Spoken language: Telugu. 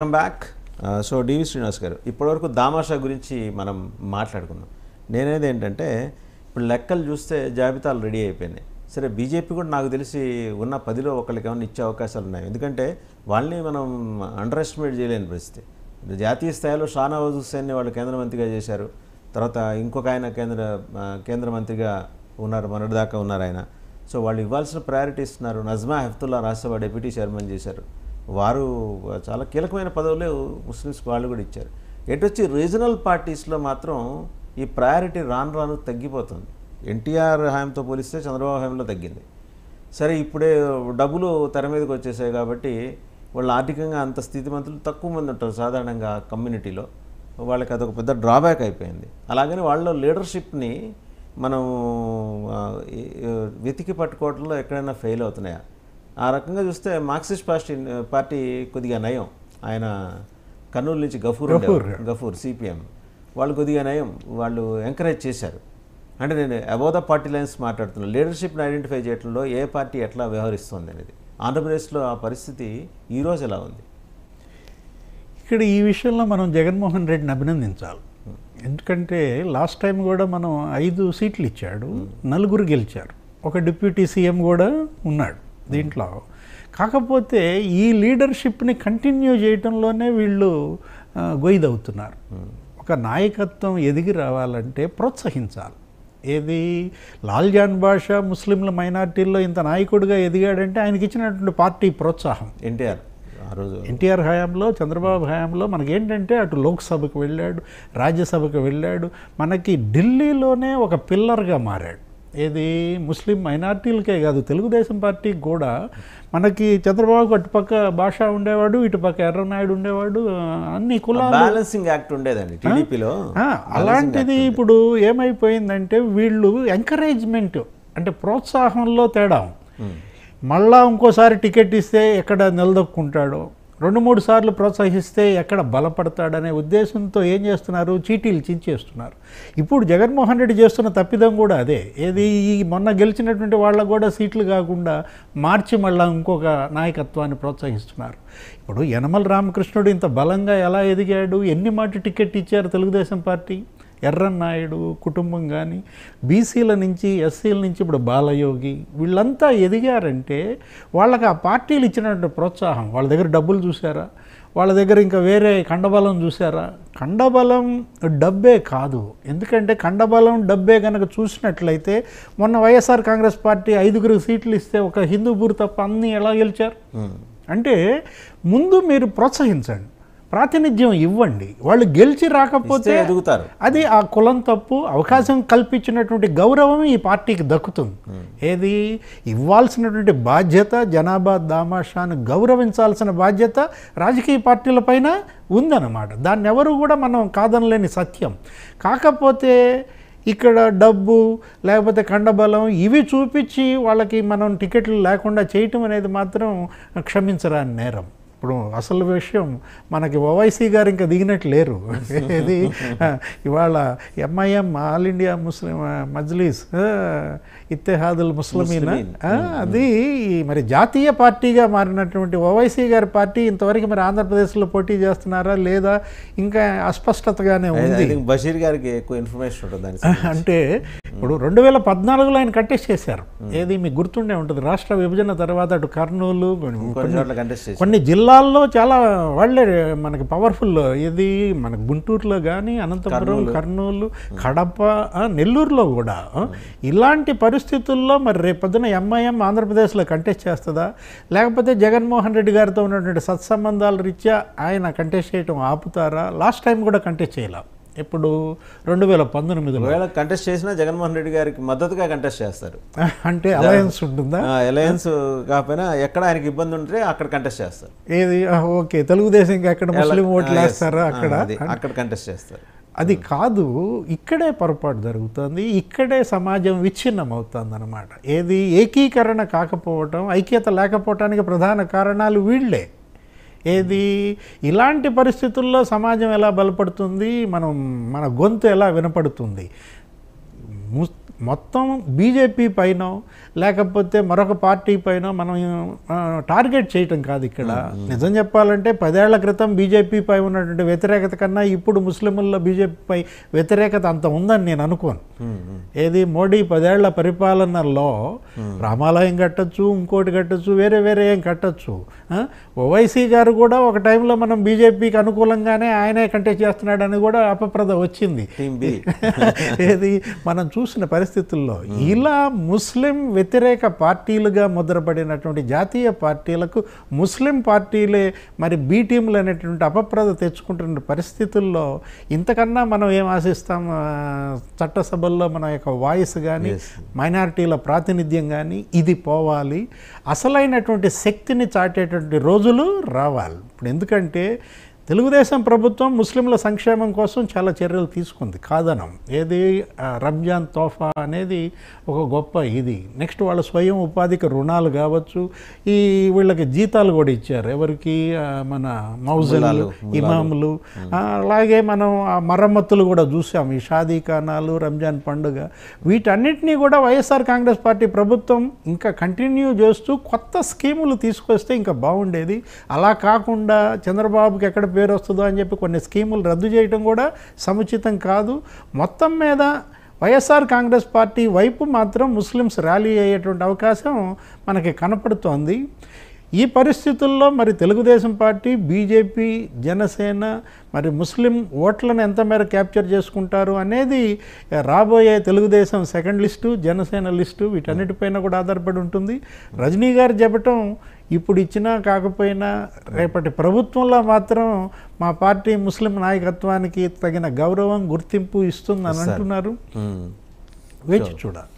Welcome back so D V Srinivas గారు ఇప్పటివరకు దామాషా గురించి మనం మాట్లాడుకుందాం నేనేది ఏంటంటే ఇప్పుడు లెక్కలు చూస్తే జాబితాలు రెడీ అయిపోయినాయి సరే బీజేపీ కూడా నాకు తెలిసి ఉన్న పదిలో ఒకరికి ఏమైనా ఇచ్చే అవకాశాలు ఉన్నాయి ఎందుకంటే వాళ్ళని మనం అండర్ ఎస్టిమేట్ చేయలేని పరిస్థితి జాతీయ స్థాయిలో షానవాజ్ హుస్సేన్ని వాళ్ళు కేంద్ర మంత్రిగా చేశారు తర్వాత ఇంకొక ఆయన కేంద్ర కేంద్ర మంత్రిగా ఉన్నారు మొన్నటి దాకా ఉన్నారు ఆయన సో వాళ్ళు ఇవ్వాల్సిన ప్రయారిటీ ఇస్తున్నారు నజ్మా హెఫ్తుల్లా రాజ్యసభ డిప్యూటీ చైర్మన్ చేశారు వారు చాలా కీలకమైన పదవులే ముస్లిమ్స్ వాళ్ళు కూడా ఇచ్చారు ఎటొచ్చి రీజనల్ పార్టీస్లో మాత్రం ఈ ప్రయారిటీ రాను రాను తగ్గిపోతుంది ఎన్టీఆర్ హయాంతో పోలిస్తే చంద్రబాబు హయాంలో తగ్గింది సరే ఇప్పుడే డబ్బులు తెర మీదకి వచ్చేసాయి కాబట్టి వాళ్ళు ఆర్థికంగా అంత స్థితి మంత్రులు తక్కువ మంది ఉంటారు సాధారణంగా కమ్యూనిటీలో వాళ్ళకి అదొక పెద్ద డ్రాబ్యాక్ అయిపోయింది అలాగని వాళ్ళ లీడర్షిప్ని మనం వెతికి పట్టుకోవడంలో ఎక్కడైనా ఫెయిల్ అవుతున్నాయా ఆ రకంగా చూస్తే మార్క్సిస్ట్ పార్టీ పార్టీ కొద్దిగా నయం ఆయన కర్నూలు నుంచి గఫూర్ గఫూర్ సిపిఎం వాళ్ళు కొద్దిగా నయం వాళ్ళు ఎంకరేజ్ చేశారు అంటే నేను అబౌ ద పార్టీ లైన్స్ మాట్లాడుతున్నాను లీడర్షిప్ని ఐడెంటిఫై చేయడంలో ఏ పార్టీ ఎట్లా వ్యవహరిస్తుంది అనేది ఆంధ్రప్రదేశ్లో ఆ పరిస్థితి ఈరోజు ఎలా ఉంది ఇక్కడ ఈ విషయంలో మనం జగన్మోహన్ రెడ్డిని అభినందించాలి ఎందుకంటే లాస్ట్ టైం కూడా మనం ఐదు సీట్లు ఇచ్చాడు నలుగురు గెలిచారు ఒక డిప్యూటీ సీఎం కూడా ఉన్నాడు దీంట్లో కాకపోతే ఈ లీడర్షిప్ని కంటిన్యూ చేయడంలోనే వీళ్ళు గొయ్యిదవుతున్నారు ఒక నాయకత్వం ఎదిగి రావాలంటే ప్రోత్సహించాలి ఏది లాల్జాన్ బాషా ముస్లింల మైనార్టీల్లో ఇంత నాయకుడిగా ఎదిగాడంటే ఆయనకి ఇచ్చినటువంటి పార్టీ ప్రోత్సాహం ఎన్టీఆర్ ఆ రోజు ఎన్టీఆర్ హయాంలో చంద్రబాబు హయాంలో మనకేంటంటే అటు లోక్సభకు వెళ్ళాడు రాజ్యసభకు వెళ్ళాడు మనకి ఢిల్లీలోనే ఒక పిల్లర్గా మారాడు ఇది ముస్లిం మైనార్టీలకే కాదు తెలుగుదేశం పార్టీకి కూడా మనకి చంద్రబాబుకు అటుపక్క భాష ఉండేవాడు ఇటుపక్క ఎర్రనాయుడు ఉండేవాడు అన్ని కులాలు బ్యాలెన్సింగ్ యాక్ట్ ఉండేదండి టీడీపీలో అలాంటిది ఇప్పుడు ఏమైపోయిందంటే వీళ్ళు ఎంకరేజ్మెంట్ అంటే ప్రోత్సాహంలో తేడా మళ్ళా ఇంకోసారి టికెట్ ఇస్తే ఎక్కడ నిలదొక్కుంటాడో రెండు మూడు సార్లు ప్రోత్సహిస్తే ఎక్కడ బలపడతాడనే ఉద్దేశంతో ఏం చేస్తున్నారు చీటీలు చించేస్తున్నారు ఇప్పుడు జగన్మోహన్ రెడ్డి చేస్తున్న తప్పిదం కూడా అదే ఏది ఈ మొన్న గెలిచినటువంటి వాళ్ళకు కూడా సీట్లు కాకుండా మార్చి మళ్ళీ ఇంకొక నాయకత్వాన్ని ప్రోత్సహిస్తున్నారు ఇప్పుడు యనమల రామకృష్ణుడు ఇంత బలంగా ఎలా ఎదిగాడు ఎన్ని మాట టికెట్ ఇచ్చారు తెలుగుదేశం పార్టీ ఎర్రన్నాయుడు కుటుంబం కానీ బీసీల నుంచి ఎస్సీల నుంచి ఇప్పుడు బాలయోగి వీళ్ళంతా ఎదిగారంటే వాళ్ళకి ఆ పార్టీలు ఇచ్చినటువంటి ప్రోత్సాహం వాళ్ళ దగ్గర డబ్బులు చూసారా వాళ్ళ దగ్గర ఇంకా వేరే కండబలం చూసారా కండబలం డబ్బే కాదు ఎందుకంటే కండబలం డబ్బే కనుక చూసినట్లయితే మొన్న వైఎస్ఆర్ కాంగ్రెస్ పార్టీ ఐదుగురు సీట్లు ఇస్తే ఒక హిందూపూర్ తప్ప అన్నీ ఎలా గెలిచారు అంటే ముందు మీరు ప్రోత్సహించండి ప్రాతినిధ్యం ఇవ్వండి వాళ్ళు గెలిచి రాకపోతే ఎదుగుతారు అది ఆ కులం తప్పు అవకాశం కల్పించినటువంటి గౌరవం ఈ పార్టీకి దక్కుతుంది hmm. ఏది ఇవ్వాల్సినటువంటి బాధ్యత జనాభా దామాషాను గౌరవించాల్సిన బాధ్యత రాజకీయ పార్టీల పైన ఉందన్నమాట దాన్ని ఎవరు కూడా మనం కాదనలేని సత్యం కాకపోతే ఇక్కడ డబ్బు లేకపోతే కండబలం ఇవి చూపించి వాళ్ళకి మనం టికెట్లు లేకుండా చేయటం అనేది మాత్రం క్షమించరాని నేరం ఇప్పుడు అసలు విషయం మనకి ఓవైసీ గారు ఇంకా దిగినట్టు లేరు ఇది ఇవాళ M I M all India Muslim Majlis Ittehadul Muslimeen అది మరి జాతీయ పార్టీగా మారినటువంటి ఓవైసీ గారి పార్టీ ఇంతవరకు మరి ఆంధ్రప్రదేశ్లో పోటీ చేస్తున్నారా లేదా ఇంకా అస్పష్టతగానే ఉంది బషీర్ గారికి ఎక్కువ ఇన్ఫర్మేషన్ ఉంటుంది అంటే ఇప్పుడు రెండు వేల పద్నాలుగులో ఆయన చేశారు ఏది మీకు గుర్తుండే ఉంటుంది రాష్ట్ర విభజన తర్వాత అటు కర్నూలు కొన్ని జిల్లా జిల్లాల్లో చాలా వాళ్ళే మనకి పవర్ఫుల్ ఇది మనకు గుంటూరులో కానీ అనంతపురం కర్నూలు కడప నెల్లూరులో కూడా ఇలాంటి పరిస్థితుల్లో మరి రేపొద్దున ఎంఐఎం ఆంధ్రప్రదేశ్లో కంటెస్ట్ చేస్తుందా లేకపోతే జగన్మోహన్ రెడ్డి గారితో ఉన్నటువంటి సత్సంబంధాల రీత్యా ఆయన కంటెస్ట్ చేయటం ఆపుతారా లాస్ట్ టైం కూడా కంటెస్ట్ చేయలేం ఇప్పుడు రెండు వేల పంతొమ్మిది వేల కంటెస్ట్ చేసినా జగన్మోహన్ రెడ్డి గారికి మద్దతుగా కంటెస్ట్ చేస్తారు అంటే అలయన్స్ ఉంటుందా అలయన్స్ కాకపోయినా ఎక్కడ ఆయనకి ఇబ్బంది ఉంటే అక్కడ కంటెస్ట్ చేస్తారు ఏది ఓకే తెలుగుదేశం అక్కడ ముస్లిం ఓట్లు వేస్తారా అక్కడ అక్కడ కంటెస్ట్ చేస్తారు అది కాదు ఇక్కడే పొరపాటు జరుగుతుంది ఇక్కడే సమాజం విచ్ఛిన్నం అవుతుంది అనమాట ఏది ఏకీకరణ కాకపోవటం ఐక్యత లేకపోవటానికి ప్రధాన కారణాలు వీళ్ళే ఏది ఇలాంటి పరిస్థితుల్లో సమాజం ఎలా బలపడుతుంది మనం మన గొంతు ఎలా వినపడుతుంది మొత్తం బీజేపీ పైన లేకపోతే మరొక పార్టీ పైన మనం టార్గెట్ చేయటం కాదు ఇక్కడ నిజం చెప్పాలంటే పదేళ్ల క్రితం బీజేపీ పై ఉన్నటువంటి వ్యతిరేకత కన్నా ఇప్పుడు ముస్లింల్లో బీజేపీపై వ్యతిరేకత అంత ఉందని నేను అనుకోను ఏది మోడీ పదేళ్ల పరిపాలనలో రామాలయం కట్టచ్చు ఇంకోటి కట్టచ్చు వేరే వేరే ఏం కట్టచ్చు ఓవైసీ గారు కూడా ఒక టైంలో మనం బీజేపీకి అనుకూలంగానే ఆయనే కంటే చేస్తున్నాడని కూడా అపప్రద వచ్చింది ఏది మనం చూసిన పరిస్థితి పరిస్థితుల్లో ఇలా ముస్లిం వ్యతిరేక పార్టీలుగా ముద్రపడినటువంటి జాతీయ పార్టీలకు ముస్లిం పార్టీలే మరి బీ టీంలు అనేటువంటి అపప్రద తెచ్చుకుంటున్న పరిస్థితుల్లో ఇంతకన్నా మనం ఏం ఆశిస్తాం చట్టసభల్లో మన యొక్క వాయిస్ కానీ మైనారిటీల ప్రాతినిధ్యం కానీ ఇది పోవాలి అసలైనటువంటి శక్తిని చాటేటువంటి రోజులు రావాలి ఇప్పుడు ఎందుకంటే తెలుగుదేశం ప్రభుత్వం ముస్లింల సంక్షేమం కోసం చాలా చర్యలు తీసుకుంది కాదనం ఏది రంజాన్ తోఫా అనేది ఒక గొప్ప ఇది నెక్స్ట్ వాళ్ళ స్వయం ఉపాధికి రుణాలు కావచ్చు ఈ వీళ్ళకి జీతాలు కూడా ఇచ్చారు ఎవరికి మన మౌజులు ఇమాములు అలాగే మనం ఆ మరమ్మతులు కూడా చూసాం ఈ షాదీ ఖానాలు రంజాన్ పండుగ వీటన్నిటినీ కూడా వైఎస్ఆర్ కాంగ్రెస్ పార్టీ ప్రభుత్వం ఇంకా కంటిన్యూ చేస్తూ కొత్త స్కీములు తీసుకొస్తే ఇంకా బాగుండేది అలా కాకుండా చంద్రబాబుకి ఎక్కడ పేరు వస్తుందో అని చెప్పి కొన్ని స్కీములు రద్దు చేయడం కూడా సముచితం కాదు మొత్తం మీద వైఎస్ఆర్ కాంగ్రెస్ పార్టీ వైపు మాత్రం ముస్లిమ్స్ ర్యాలీ అయ్యేటువంటి అవకాశం మనకి కనపడుతోంది ఈ పరిస్థితుల్లో మరి తెలుగుదేశం పార్టీ బీజేపీ జనసేన మరి ముస్లిం ఓట్లను ఎంత మేర క్యాప్చర్ చేసుకుంటారు అనేది రాబోయే Telugu Desam second list Janasena list వీటన్నిటిపైన కూడా ఆధారపడి ఉంటుంది రజనీ గారు చెప్పటం ఇప్పుడు ఇచ్చినా కాకపోయినా రేపటి ప్రభుత్వంలో మాత్రం మా పార్టీ ముస్లిం నాయకత్వానికి తగిన గౌరవం గుర్తింపు ఇస్తుందని అంటున్నారు వేచి చూడాలి